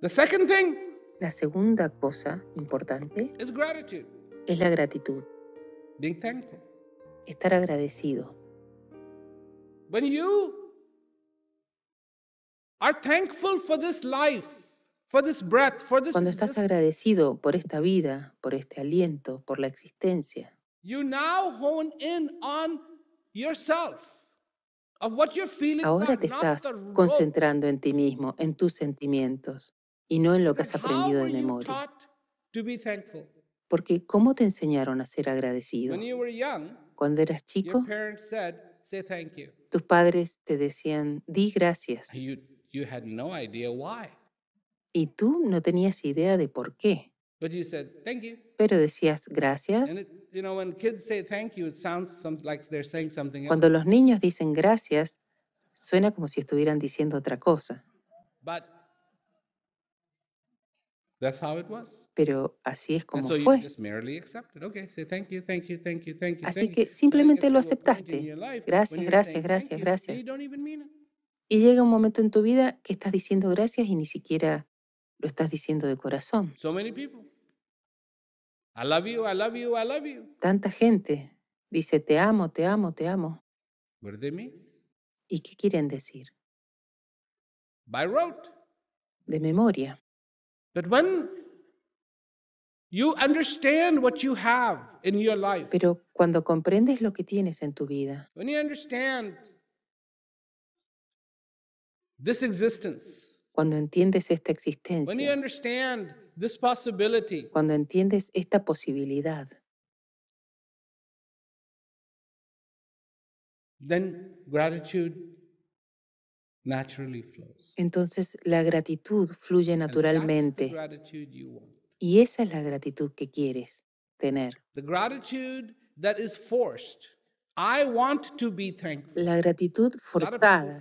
la segunda cosa importante es la gratitud. Estar agradecido. Cuando estás agradecido por esta vida, por este aliento, por la existencia, Ahora te estás concentrando en ti mismo, en tus sentimientos y no en lo que has aprendido de memoria. Porque ¿cómo te enseñaron a ser agradecido? Cuando eras chico, tus padres te decían, di gracias. Y tú no tenías idea de por qué. Pero decías gracias. Cuando los niños dicen gracias, suena como si estuvieran diciendo otra cosa. Pero así es como fue. así que simplemente lo aceptaste. Gracias, gracias, gracias, gracias. Y llega un momento en tu vida que estás diciendo gracias y ni siquiera lo estás diciendo de corazón. Tanta gente dice te amo, te amo, te amo. ¿Y qué quieren decir? De memoria. But when you understand what you have in your life, pero cuando comprendes lo que tienes en tu vida, when you understand this existence, cuando entiendes esta existencia, when you understand this possibility, cuando entiendes esta posibilidad, then gratitude Entonces la gratitud fluye naturalmente. Y esa es la gratitud que quieres tener. La gratitud forzada.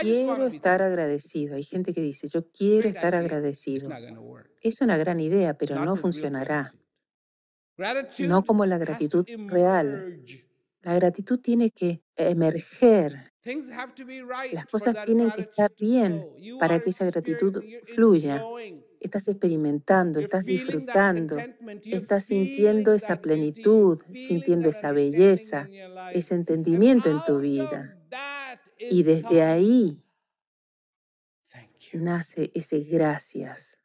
Quiero estar agradecido. Hay gente que dice, yo quiero estar agradecido. Es una gran idea, pero no funcionará. No como la gratitud real. La gratitud tiene que emerger las cosas tienen que estar bien para que esa gratitud fluya. Estás experimentando, estás disfrutando, estás sintiendo esa plenitud, sintiendo esa belleza, ese entendimiento en tu vida. Y desde ahí nace ese gracias.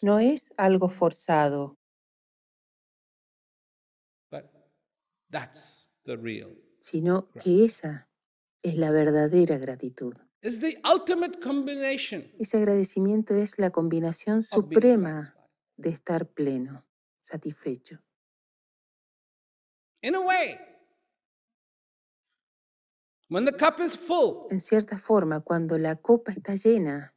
No es algo forzado. Sino que esa es la verdadera gratitud. Ese agradecimiento es la combinación suprema de estar pleno, satisfecho. En cierta forma, cuando la copa está llena,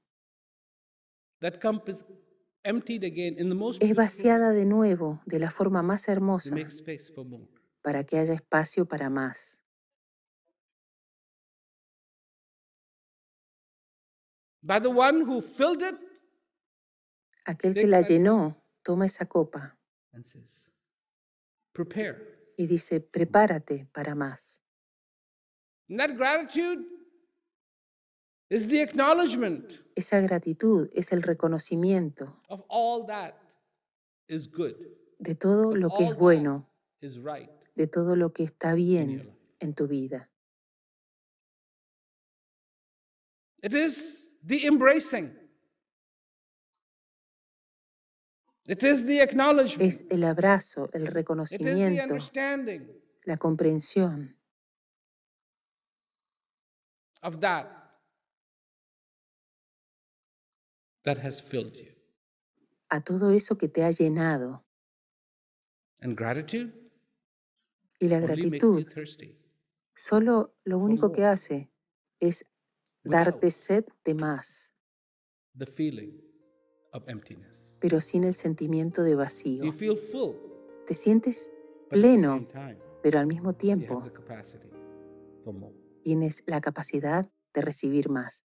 es vaciada de nuevo de la forma más hermosa para que haya espacio para más. Aquel que la llenó toma esa copa y dice, prepárate para más. Esa gratitud es el reconocimiento de todo lo que es bueno, de todo lo que está bien en tu vida. It es el abrazo, el reconocimiento, la comprensión of A todo eso que te ha llenado. y la gratitud solo lo único que hace es darte sed de más, pero sin el sentimiento de vacío. Te sientes pleno, pero al mismo tiempo tienes la capacidad de recibir más.